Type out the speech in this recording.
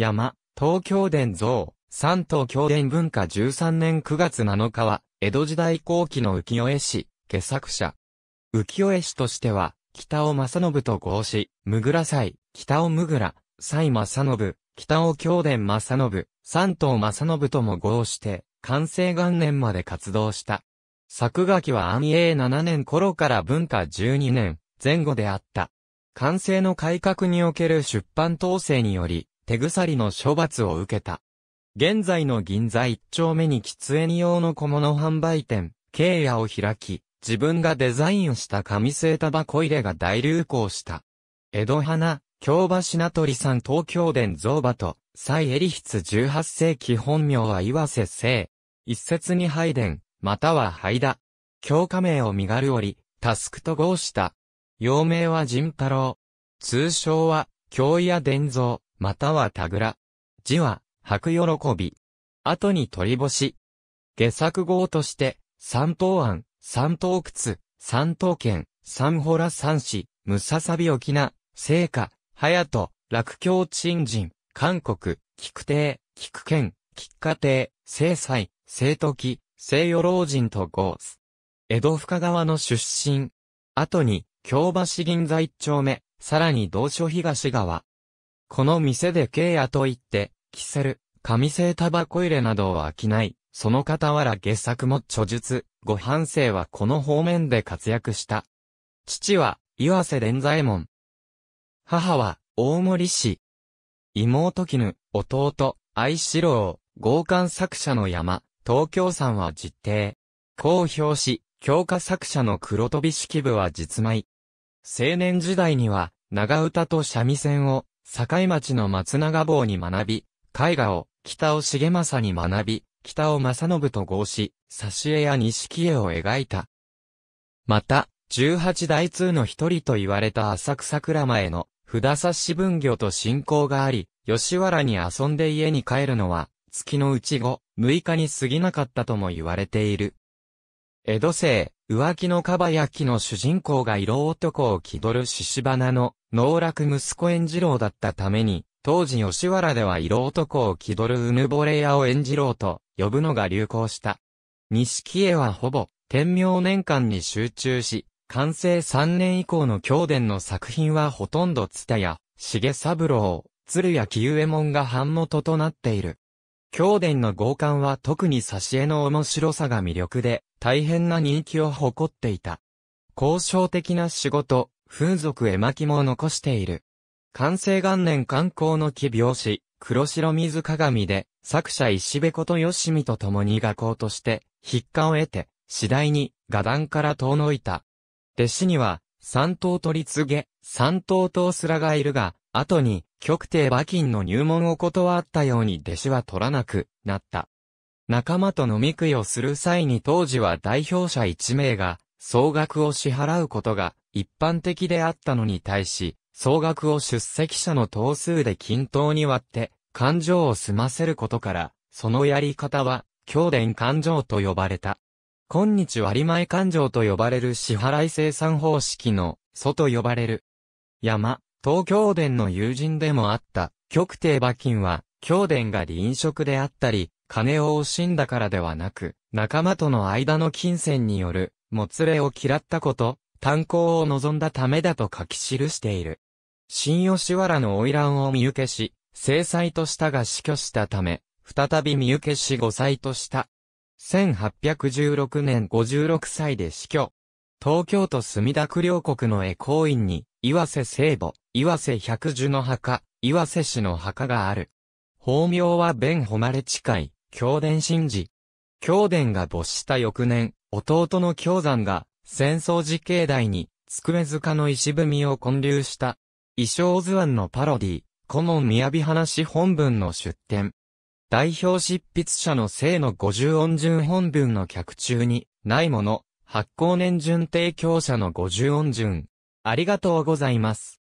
山、東京伝像、三東京伝文化13年9月7日は、江戸時代後期の浮世絵師、下作者。浮世絵師としては、北尾正信と合し、むぐら祭、北尾むぐら、祭正信、北尾京伝正信、三東正信とも合して、完成元年まで活動した。作画期は安永7年頃から文化12年前後であった。完成の改革における出版統制により、手鎖の処罰を受けた。現在の銀座一丁目に喫煙用の小物販売店、ケイヤを開き、自分がデザインした紙製タバコ入れが大流行した。江戸花、京橋名取さん東京伝造馬と、蔡エリ筆18世紀本名は岩瀬聖。一説に拝殿、または拝田。教科名を身軽折、タスクと合した。幼名は仁太郎。通称は、京や伝造。またはたぐら。字は、白喜び。後に鳥星、下作号として、三等案、三等靴、三等剣、三ホラ三市、ムササビ沖縄、聖火、隼人、落郷鎮人、韓国、菊亭、菊剣、菊家亭、聖祭、聖時、聖与老人とゴース。江戸深川の出身。後に、京橋銀座一丁目、さらに道所東側、この店でケイヤと言って、キセル、紙製タバコ入れなどを飽きない、その傍ら下作も著述、ご半生はこの方面で活躍した。父は、岩瀬連左衛門。母は、大森氏。妹絹、弟、愛四郎、豪冠作者の山、東京山は実定。公表し、教科作者の黒飛式部は実枚。青年時代には、長唄と三味線を境町の松永坊に学び、絵画を、北尾重政に学び、北尾正信と合し、挿絵や錦絵を描いた。また、十八大通の一人と言われた浅草倉前の、札差し分業と信仰があり、吉原に遊んで家に帰るのは、月のうち後、六日に過ぎなかったとも言われている。江戸生、浮気のかばやきの主人公が色男を気取る獅子花の、能楽息子演じ郎だったために、当時吉原では色男を気取るうぬぼれ屋を演じ郎と呼ぶのが流行した。錦絵はほぼ、天明年間に集中し、完成3年以降の京伝の作品はほとんどツタや、重三郎、鶴屋木右衛門が版元となっている。京殿の豪刊は特に挿絵の面白さが魅力で、大変な人気を誇っていた。交渉的な仕事、風俗絵巻も残している。完成元年観光の奇病史、黒白水鏡で、作者石部こと吉見と共に画工として、筆下を得て、次第に画壇から遠のいた。弟子には、三頭取り継げ、三頭頭すらがいるが、後に、極低馬金の入門を断ったように弟子は取らなくなった。仲間と飲み食いをする際に当時は代表者1名が総額を支払うことが一般的であったのに対し、総額を出席者の等数で均等に割って、勘定を済ませることから、そのやり方は、強電勘定と呼ばれた。今日割前勘定と呼ばれる支払い生産方式の、祖と呼ばれる。山、東京殿の友人でもあった、極帝馬金は、京殿が臨職であったり、金を惜しんだからではなく、仲間との間の金銭による、もつれを嫌ったこと、炭鉱を望んだためだと書き記している。新吉原の花魁を見受けし、制裁としたが死去したため、再び見受けし5歳とした。1816年56歳で死去。東京都墨田区両国の江光院に、岩瀬聖母、岩瀬百樹の墓、岩瀬氏の墓がある。法名は弁誉れ近い、京伝神事。京伝が没した翌年、弟の京山が、戦争時境内に、机塚の石踏みを建立した。衣装図案のパロディ、古文雅話本文の出典。代表執筆者の聖の五十音順本文の客中に、ないもの、発行年順提供者の五十音順。ありがとうございます。